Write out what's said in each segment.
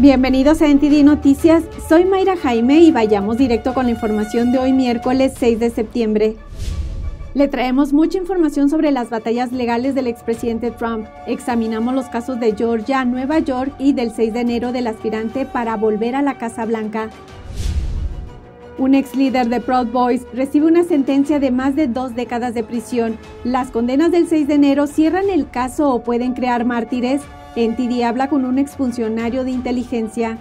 Bienvenidos a NTD Noticias, soy Mayra Jaime y vayamos directo con la información de hoy miércoles 6 de septiembre. Le traemos mucha información sobre las batallas legales del expresidente Trump. Examinamos los casos de Georgia, Nueva York y del 6 de enero del aspirante para volver a la Casa Blanca. Un ex líder de Proud Boys recibe una sentencia de más de dos décadas de prisión. Las condenas del 6 de enero cierran el caso o pueden crear mártires en habla con un exfuncionario de inteligencia.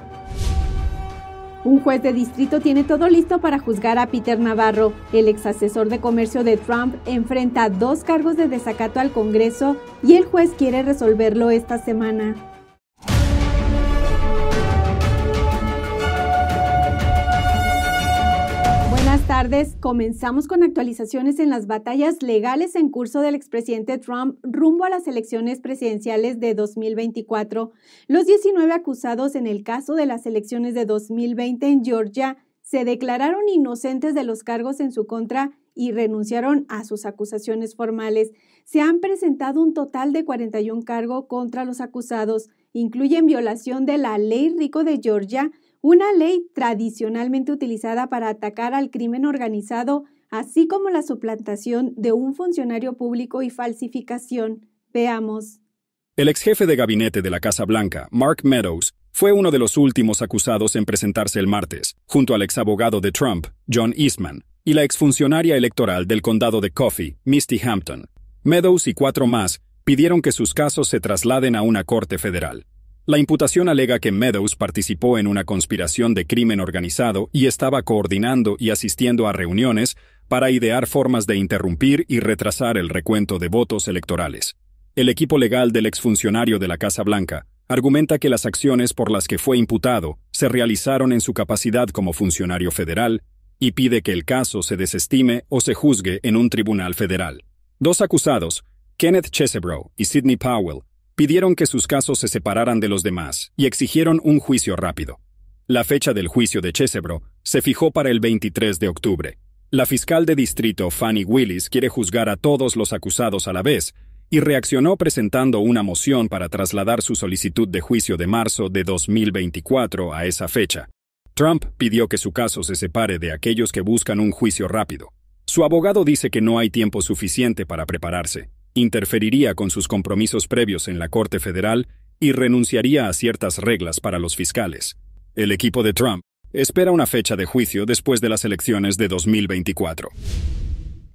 Un juez de distrito tiene todo listo para juzgar a Peter Navarro. El ex asesor de comercio de Trump enfrenta dos cargos de desacato al Congreso y el juez quiere resolverlo esta semana. tardes. Comenzamos con actualizaciones en las batallas legales en curso del expresidente Trump rumbo a las elecciones presidenciales de 2024. Los 19 acusados en el caso de las elecciones de 2020 en Georgia se declararon inocentes de los cargos en su contra y renunciaron a sus acusaciones formales. Se han presentado un total de 41 cargos contra los acusados. Incluyen violación de la ley Rico de Georgia, una ley tradicionalmente utilizada para atacar al crimen organizado, así como la suplantación de un funcionario público y falsificación. Veamos. El ex jefe de gabinete de la Casa Blanca, Mark Meadows, fue uno de los últimos acusados en presentarse el martes, junto al ex abogado de Trump, John Eastman, y la exfuncionaria electoral del condado de Coffee, Misty Hampton. Meadows y cuatro más pidieron que sus casos se trasladen a una corte federal. La imputación alega que Meadows participó en una conspiración de crimen organizado y estaba coordinando y asistiendo a reuniones para idear formas de interrumpir y retrasar el recuento de votos electorales. El equipo legal del exfuncionario de la Casa Blanca argumenta que las acciones por las que fue imputado se realizaron en su capacidad como funcionario federal y pide que el caso se desestime o se juzgue en un tribunal federal. Dos acusados, Kenneth Chesebro y Sidney Powell, pidieron que sus casos se separaran de los demás y exigieron un juicio rápido. La fecha del juicio de Chesebro se fijó para el 23 de octubre. La fiscal de distrito Fanny Willis quiere juzgar a todos los acusados a la vez y reaccionó presentando una moción para trasladar su solicitud de juicio de marzo de 2024 a esa fecha. Trump pidió que su caso se separe de aquellos que buscan un juicio rápido. Su abogado dice que no hay tiempo suficiente para prepararse, interferiría con sus compromisos previos en la Corte Federal y renunciaría a ciertas reglas para los fiscales. El equipo de Trump espera una fecha de juicio después de las elecciones de 2024.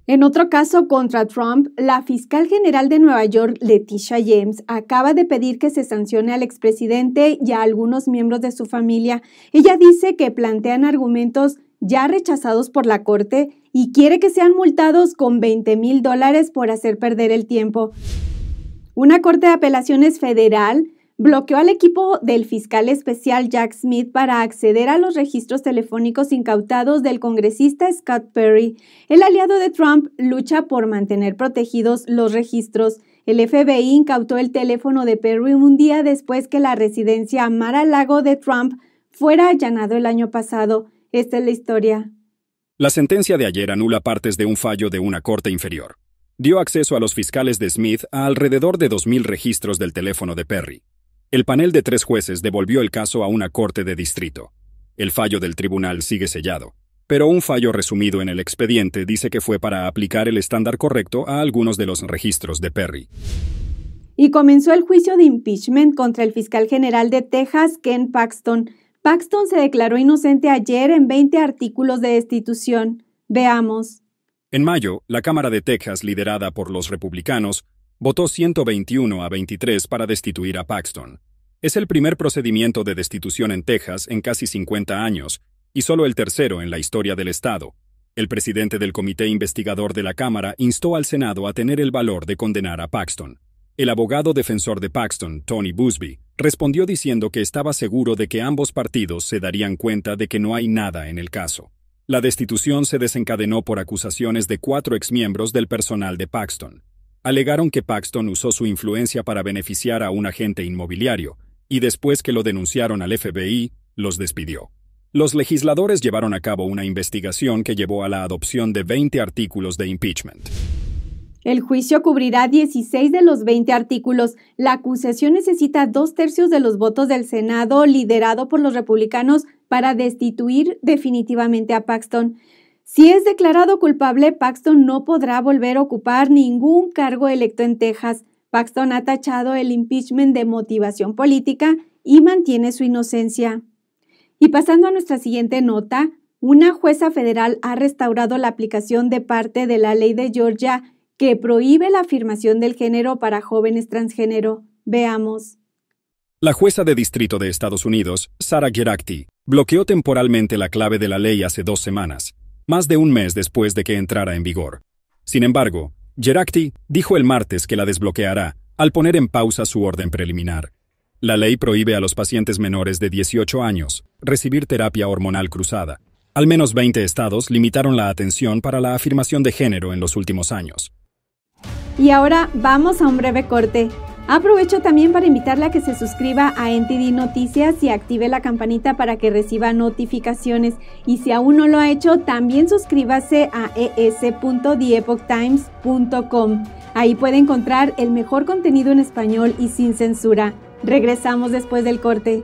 En otro caso contra Trump, la fiscal general de Nueva York, Letitia James, acaba de pedir que se sancione al expresidente y a algunos miembros de su familia. Ella dice que plantean argumentos ya rechazados por la Corte y quiere que sean multados con 20 mil dólares por hacer perder el tiempo. Una corte de apelaciones federal bloqueó al equipo del fiscal especial Jack Smith para acceder a los registros telefónicos incautados del congresista Scott Perry. El aliado de Trump lucha por mantener protegidos los registros. El FBI incautó el teléfono de Perry un día después que la residencia Mar-a-Lago de Trump fuera allanado el año pasado. Esta es la historia. La sentencia de ayer anula partes de un fallo de una corte inferior. Dio acceso a los fiscales de Smith a alrededor de 2.000 registros del teléfono de Perry. El panel de tres jueces devolvió el caso a una corte de distrito. El fallo del tribunal sigue sellado, pero un fallo resumido en el expediente dice que fue para aplicar el estándar correcto a algunos de los registros de Perry. Y comenzó el juicio de impeachment contra el fiscal general de Texas, Ken Paxton. Paxton se declaró inocente ayer en 20 artículos de destitución. Veamos. En mayo, la Cámara de Texas, liderada por los republicanos, votó 121 a 23 para destituir a Paxton. Es el primer procedimiento de destitución en Texas en casi 50 años, y solo el tercero en la historia del Estado. El presidente del comité investigador de la Cámara instó al Senado a tener el valor de condenar a Paxton. El abogado defensor de Paxton, Tony Busby, respondió diciendo que estaba seguro de que ambos partidos se darían cuenta de que no hay nada en el caso. La destitución se desencadenó por acusaciones de cuatro exmiembros del personal de Paxton. Alegaron que Paxton usó su influencia para beneficiar a un agente inmobiliario, y después que lo denunciaron al FBI, los despidió. Los legisladores llevaron a cabo una investigación que llevó a la adopción de 20 artículos de impeachment. El juicio cubrirá 16 de los 20 artículos. La acusación necesita dos tercios de los votos del Senado, liderado por los republicanos, para destituir definitivamente a Paxton. Si es declarado culpable, Paxton no podrá volver a ocupar ningún cargo electo en Texas. Paxton ha tachado el impeachment de motivación política y mantiene su inocencia. Y pasando a nuestra siguiente nota, una jueza federal ha restaurado la aplicación de parte de la ley de Georgia que prohíbe la afirmación del género para jóvenes transgénero. Veamos. La jueza de distrito de Estados Unidos, Sara Geracti, bloqueó temporalmente la clave de la ley hace dos semanas, más de un mes después de que entrara en vigor. Sin embargo, Geracti dijo el martes que la desbloqueará al poner en pausa su orden preliminar. La ley prohíbe a los pacientes menores de 18 años recibir terapia hormonal cruzada. Al menos 20 estados limitaron la atención para la afirmación de género en los últimos años. Y ahora vamos a un breve corte. Aprovecho también para invitarle a que se suscriba a NTD Noticias y active la campanita para que reciba notificaciones. Y si aún no lo ha hecho, también suscríbase a es.theepochtimes.com. Ahí puede encontrar el mejor contenido en español y sin censura. Regresamos después del corte.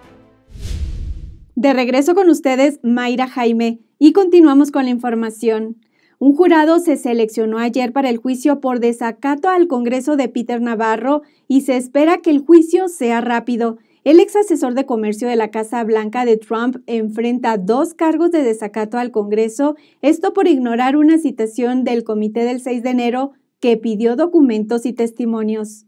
De regreso con ustedes, Mayra Jaime, y continuamos con la información. Un jurado se seleccionó ayer para el juicio por desacato al Congreso de Peter Navarro y se espera que el juicio sea rápido. El ex asesor de comercio de la Casa Blanca de Trump enfrenta dos cargos de desacato al Congreso, esto por ignorar una citación del comité del 6 de enero que pidió documentos y testimonios.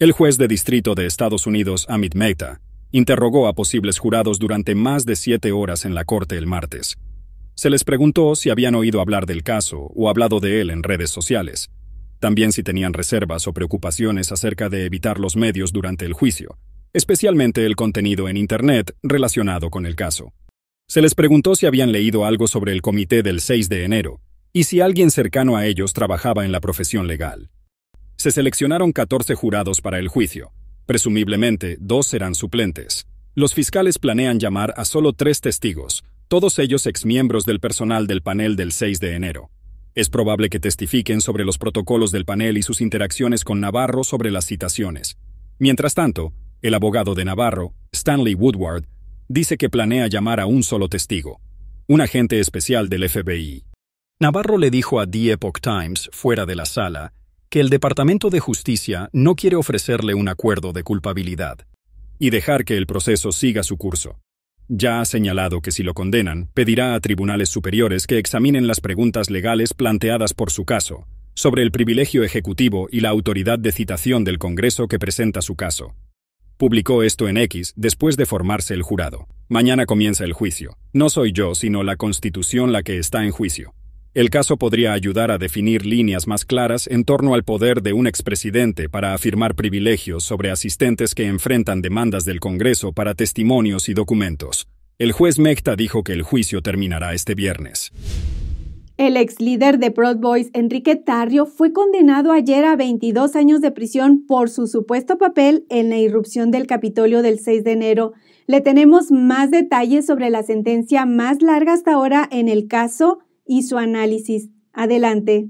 El juez de distrito de Estados Unidos, Amit Mehta, interrogó a posibles jurados durante más de siete horas en la corte el martes. Se les preguntó si habían oído hablar del caso o hablado de él en redes sociales, también si tenían reservas o preocupaciones acerca de evitar los medios durante el juicio, especialmente el contenido en Internet relacionado con el caso. Se les preguntó si habían leído algo sobre el comité del 6 de enero y si alguien cercano a ellos trabajaba en la profesión legal. Se seleccionaron 14 jurados para el juicio, Presumiblemente, dos serán suplentes. Los fiscales planean llamar a solo tres testigos, todos ellos exmiembros del personal del panel del 6 de enero. Es probable que testifiquen sobre los protocolos del panel y sus interacciones con Navarro sobre las citaciones. Mientras tanto, el abogado de Navarro, Stanley Woodward, dice que planea llamar a un solo testigo, un agente especial del FBI. Navarro le dijo a The Epoch Times, fuera de la sala, que el Departamento de Justicia no quiere ofrecerle un acuerdo de culpabilidad y dejar que el proceso siga su curso. Ya ha señalado que si lo condenan, pedirá a tribunales superiores que examinen las preguntas legales planteadas por su caso, sobre el privilegio ejecutivo y la autoridad de citación del Congreso que presenta su caso. Publicó esto en X después de formarse el jurado. Mañana comienza el juicio. No soy yo, sino la Constitución la que está en juicio. El caso podría ayudar a definir líneas más claras en torno al poder de un expresidente para afirmar privilegios sobre asistentes que enfrentan demandas del Congreso para testimonios y documentos. El juez Mecta dijo que el juicio terminará este viernes. El ex líder de Proud Boys, Enrique Tarrio, fue condenado ayer a 22 años de prisión por su supuesto papel en la irrupción del Capitolio del 6 de enero. Le tenemos más detalles sobre la sentencia más larga hasta ahora en el caso y su análisis. Adelante.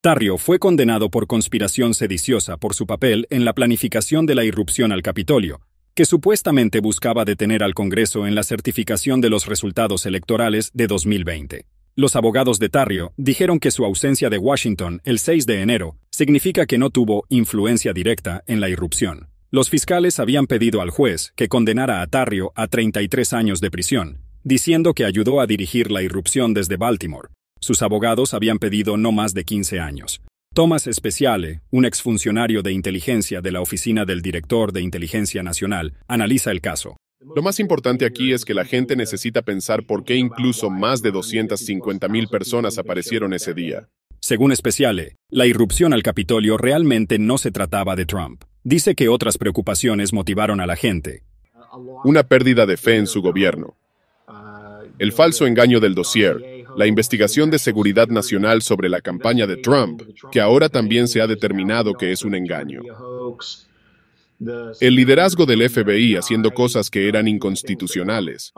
Tarrio fue condenado por conspiración sediciosa por su papel en la planificación de la irrupción al Capitolio, que supuestamente buscaba detener al Congreso en la certificación de los resultados electorales de 2020. Los abogados de Tarrio dijeron que su ausencia de Washington el 6 de enero significa que no tuvo influencia directa en la irrupción. Los fiscales habían pedido al juez que condenara a Tarrio a 33 años de prisión, diciendo que ayudó a dirigir la irrupción desde Baltimore. Sus abogados habían pedido no más de 15 años. Thomas Speciale, un exfuncionario de inteligencia de la Oficina del Director de Inteligencia Nacional, analiza el caso. Lo más importante aquí es que la gente necesita pensar por qué incluso más de 250.000 personas aparecieron ese día. Según Speciale, la irrupción al Capitolio realmente no se trataba de Trump. Dice que otras preocupaciones motivaron a la gente. Una pérdida de fe en su gobierno el falso engaño del dossier, la investigación de seguridad nacional sobre la campaña de Trump, que ahora también se ha determinado que es un engaño. El liderazgo del FBI haciendo cosas que eran inconstitucionales.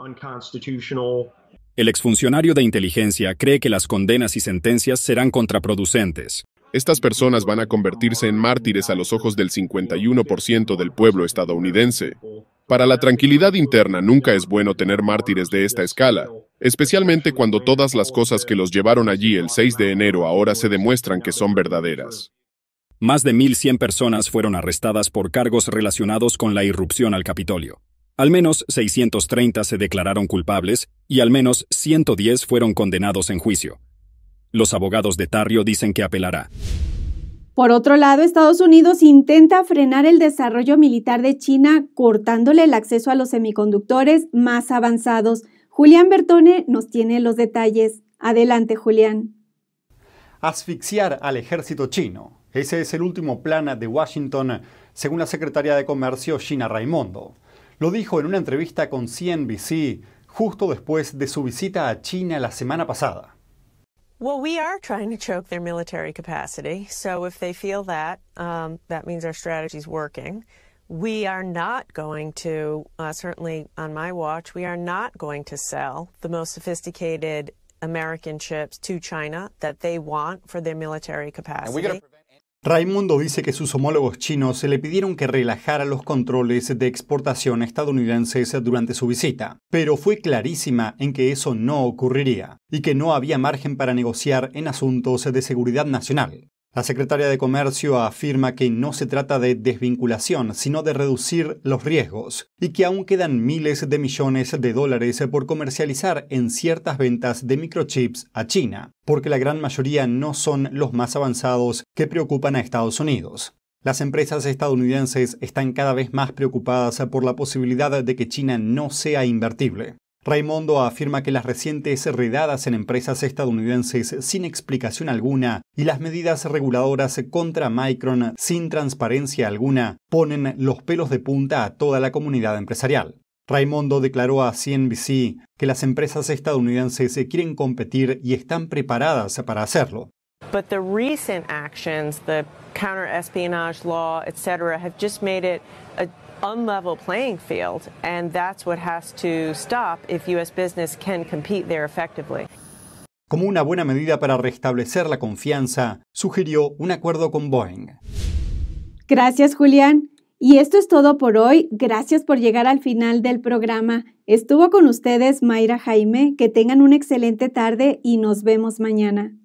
El exfuncionario de inteligencia cree que las condenas y sentencias serán contraproducentes. Estas personas van a convertirse en mártires a los ojos del 51% del pueblo estadounidense. Para la tranquilidad interna nunca es bueno tener mártires de esta escala, especialmente cuando todas las cosas que los llevaron allí el 6 de enero ahora se demuestran que son verdaderas. Más de 1.100 personas fueron arrestadas por cargos relacionados con la irrupción al Capitolio. Al menos 630 se declararon culpables y al menos 110 fueron condenados en juicio. Los abogados de Tarrio dicen que apelará. Por otro lado, Estados Unidos intenta frenar el desarrollo militar de China cortándole el acceso a los semiconductores más avanzados. Julián Bertone nos tiene los detalles. Adelante, Julián. Asfixiar al ejército chino. Ese es el último plan de Washington, según la secretaria de Comercio Gina Raimondo. Lo dijo en una entrevista con CNBC justo después de su visita a China la semana pasada. Well, we are trying to choke their military capacity. So if they feel that, um, that means our strategy is working. We are not going to, uh, certainly on my watch, we are not going to sell the most sophisticated American chips to China that they want for their military capacity. Raimundo dice que sus homólogos chinos le pidieron que relajara los controles de exportación estadounidenses durante su visita, pero fue clarísima en que eso no ocurriría y que no había margen para negociar en asuntos de seguridad nacional. La secretaria de Comercio afirma que no se trata de desvinculación, sino de reducir los riesgos, y que aún quedan miles de millones de dólares por comercializar en ciertas ventas de microchips a China, porque la gran mayoría no son los más avanzados que preocupan a Estados Unidos. Las empresas estadounidenses están cada vez más preocupadas por la posibilidad de que China no sea invertible. Raimondo afirma que las recientes redadas en empresas estadounidenses sin explicación alguna y las medidas reguladoras contra Micron sin transparencia alguna ponen los pelos de punta a toda la comunidad empresarial. Raimondo declaró a CNBC que las empresas estadounidenses quieren competir y están preparadas para hacerlo unlevel playing field, and that's what has to stop if U.S. business can compete there effectively. Como una buena medida para restablecer la confianza, sugirió un acuerdo con Boeing. Gracias, Julián. Y esto es todo por hoy. Gracias por llegar al final del programa. Estuvo con ustedes Mayra Jaime. Que tengan una excelente tarde y nos vemos mañana.